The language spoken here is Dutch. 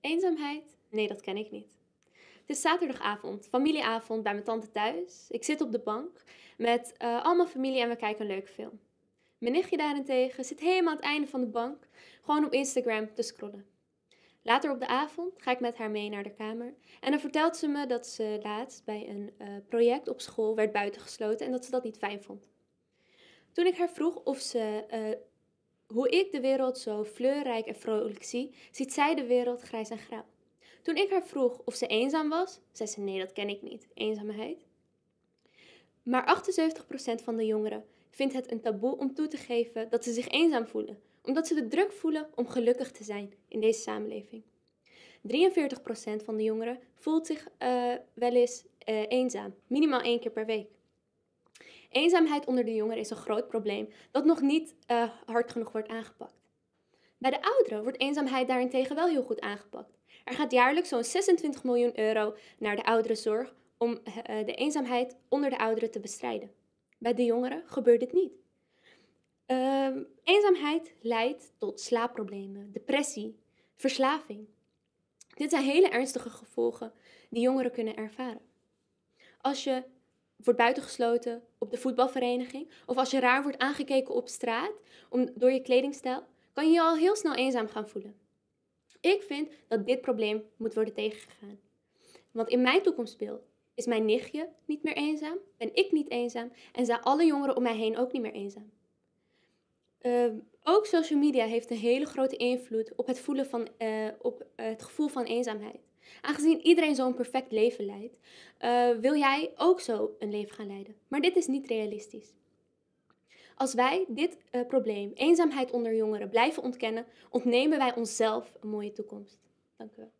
Eenzaamheid? Nee, dat ken ik niet. Het is zaterdagavond, familieavond bij mijn tante thuis. Ik zit op de bank met uh, eh, allemaal familie en we kijken een leuke film. Mijn nichtje daarentegen zit helemaal aan het einde van de bank, gewoon op Instagram te scrollen. Later op de avond ga ik met haar mee naar de kamer en dan vertelt ze me dat ze laatst bij een eh, project op school werd buitengesloten en dat ze dat niet fijn vond. Toen ik haar vroeg of ze eh, hoe ik de wereld zo fleurrijk en vrolijk zie, ziet zij de wereld grijs en grauw. Toen ik haar vroeg of ze eenzaam was, zei ze nee, dat ken ik niet, eenzaamheid. Maar 78% van de jongeren vindt het een taboe om toe te geven dat ze zich eenzaam voelen, omdat ze de druk voelen om gelukkig te zijn in deze samenleving. 43% van de jongeren voelt zich eh, wel eens eh, eenzaam, minimaal één keer per week. Eenzaamheid onder de jongeren is een groot probleem dat nog niet eh, hard genoeg wordt aangepakt. Bij de ouderen wordt eenzaamheid daarentegen wel heel goed aangepakt. Er gaat jaarlijks zo'n 26 miljoen euro naar de ouderenzorg om eh, eh, de eenzaamheid onder de ouderen te bestrijden. Bij de jongeren gebeurt dit niet. Ehm, eenzaamheid leidt tot slaapproblemen, depressie, verslaving. Dit zijn hele ernstige gevolgen die jongeren kunnen ervaren. Als je wordt buitengesloten op de voetbalvereniging. Of als je raar wordt aangekeken op straat om, door je kledingstijl, kan je je al heel snel eenzaam gaan voelen. Ik vind dat dit probleem moet worden tegengegaan. Want in mijn toekomstbeeld is mijn nichtje niet meer eenzaam, ben ik niet eenzaam en zijn alle jongeren om mij heen ook niet meer eenzaam. Ehm, ook social media heeft een hele grote invloed op het, voelen van, eh, op het gevoel van eenzaamheid. Aangezien iedereen zo'n perfect leven leidt, eh, wil jij ook zo een leven gaan leiden. Maar dit is niet realistisch. Als wij dit eh, probleem, eenzaamheid onder jongeren, blijven ontkennen, ontnemen wij onszelf een mooie toekomst. Dank u wel.